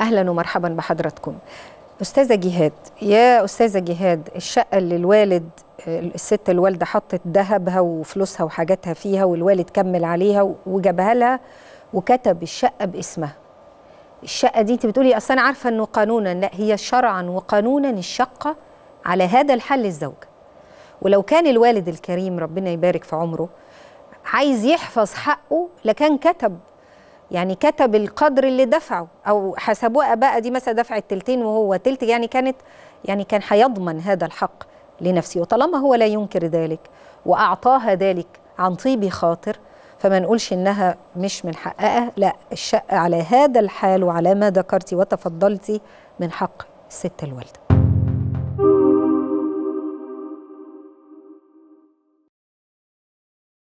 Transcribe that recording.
اهلا ومرحبا بحضراتكم استاذه جهاد يا استاذه جهاد الشقه اللي الوالد الست الوالده حطت ذهبها وفلوسها وحاجاتها فيها والوالد كمل عليها وجابها لها وكتب الشقه باسمها الشقه دي انت بتقولي اصل انا عارفه انه قانونا لا هي شرعا وقانونا الشقه على هذا الحل الزوجه ولو كان الوالد الكريم ربنا يبارك في عمره عايز يحفظ حقه لكان كتب يعني كتب القدر اللي دفعه او حسبوها بقى دي مثلا دفعت تلتين وهو تلت يعني كانت يعني كان هيضمن هذا الحق لنفسه وطالما هو لا ينكر ذلك واعطاها ذلك عن طيب خاطر فما نقولش انها مش من حقها لا الشق على هذا الحال وعلى ما ذكرتي وتفضلتي من حق الست الوالده